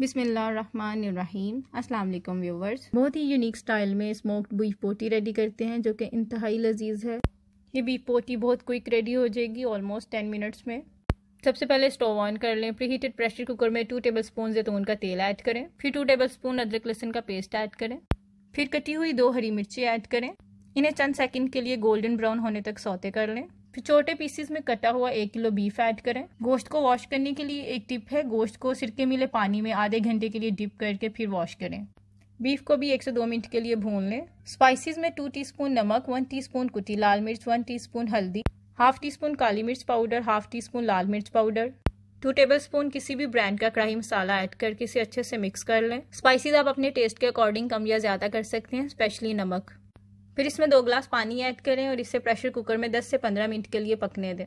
बिसमीम अस्सलाम व्यूवर्स बहुत ही यूनिक स्टाइल में स्मोक्ड बीफ पोटी रेडी करते हैं जो कि इंतहाई लजीज है ये बीफ पोटी बहुत क्विक रेडी हो जाएगी ऑलमोस्ट टेन मिनट्स में सबसे पहले स्टोव ऑन कर लें फिर हीटेड प्रेशर कुकर में टू टेबल स्पून जैतून का तेल ऐड करें फिर टू टेबल स्पून अदरक लहसुन का पेस्ट ऐड करें फिर कटी हुई दो हरी मिर्ची ऐड करें इन्हें चंद सेकंड के लिए गोल्डन ब्राउन होने तक सौते कर लें फिर छोटे पीसीस में कटा हुआ एक किलो बीफ ऐड करें गोश्त को वॉश करने के लिए एक टिप है गोश्त को सिरके मिले पानी में आधे घंटे के लिए डिप करके फिर वॉश करें बीफ को भी 102 मिनट के लिए भून लें स्पाइसेस में टू टीस्पून नमक वन टीस्पून कुटी लाल मिर्च वन टीस्पून हल्दी हाफ टी स्पून काली मिर्च पाउडर हाफ टी स्पून लाल मिर्च पाउडर टू टेबल स्पून किसी भी ब्रांड का कढ़ाई मसाला ऐड करके इसे अच्छे से मिक्स कर लें स्पाइसेस आप अपने टेस्ट के अकॉर्डिंग कम या ज़्यादा कर सकते हैं स्पेशली नमक फिर इसमें दो ग्लास पानी ऐड करें और इसे प्रेशर कुकर में 10 से 15 मिनट के लिए पकने दें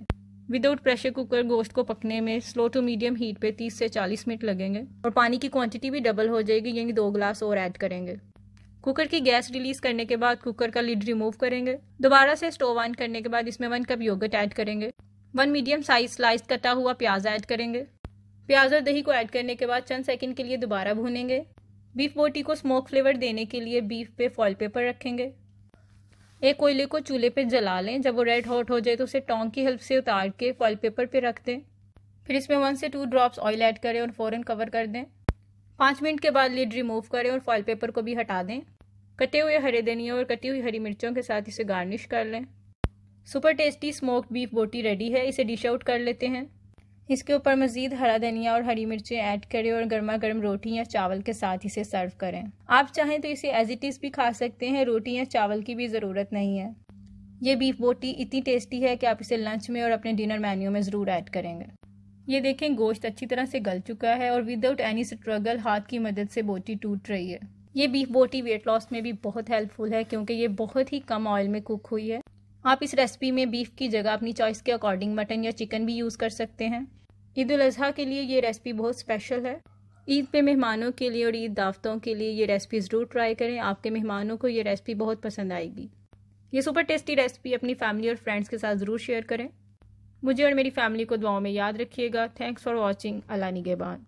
विदाउट प्रेशर कुकर गोश्त को पकने में स्लो टू मीडियम हीट पे 30 से 40 मिनट लगेंगे और पानी की क्वांटिटी भी डबल हो जाएगी यानी दो ग्लास और ऐड करेंगे कुकर की गैस रिलीज करने के बाद कुकर का लिड रिमूव करेंगे दोबारा से स्टोव ऑन करने के बाद इसमें वन कप योगर्ट ऐड करेंगे वन मीडियम साइज स्लाइस कटा हुआ प्याज ऐड करेंगे प्याज और दही को ऐड करने के बाद चंद सेकंड के लिए दोबारा भूनेंगे बीफ बोटी को स्मोक फ्लेवर देने के लिए बीफ पे फॉल पेपर रखेंगे एक कोयले को चूल्हे पे जला लें जब वो रेड हॉट हो जाए तो उसे टोंग की हेल्प से उतार के फॉइल पेपर पे रख दें फिर इसमें वन से टू ड्रॉप्स ऑयल ऐड करें और फ़ौरन कवर कर दें पाँच मिनट के बाद लीड रिमूव करें और फॉइल पेपर को भी हटा दें कटे हुए हरे धनिया और कटी हुई हरी मिर्चों के साथ इसे गार्निश कर लें सुपर टेस्टी स्मोक्ड बीफ बोटी रेडी है इसे डिश आउट कर लेते हैं इसके ऊपर मज़ीद हरा धनिया और हरी मिर्चें ऐड करें और गर्मा गर्म रोटी या चावल के साथ इसे सर्व करें आप चाहें तो इसे एज इट इज़ भी खा सकते हैं रोटी या चावल की भी ज़रूरत नहीं है ये बीफ बोटी इतनी टेस्टी है कि आप इसे लंच में और अपने डिनर मेन्यू में ज़रूर ऐड करेंगे ये देखें गोश्त अच्छी तरह से गल चुका है और विदाउट एनी स्ट्रगल हाथ की मदद से बोटी टूट रही है ये बीफ बोटी वेट लॉस में भी बहुत हेल्पफुल है क्योंकि ये बहुत ही कम ऑयल में कुक हुई है आप इस रेसिपी में बीफ की जगह अपनी चॉइस के अकॉर्डिंग मटन या चिकन भी यूज़ कर सकते हैं ईद उल अजहा के लिए ये रेसिपी बहुत स्पेशल है ईद पे मेहमानों के लिए और ईद दावतों के लिए ये रेसिपी ज़रूर ट्राई करें आपके मेहमानों को ये रेसिपी बहुत पसंद आएगी ये सुपर टेस्टी रेसिपी अपनी फैमिली और फ्रेंड्स के साथ ज़रूर शेयर करें मुझे और मेरी फैमिली को दुआओं में याद रखिएगा थैंक्स फॉर वॉचिंग अला निगेबान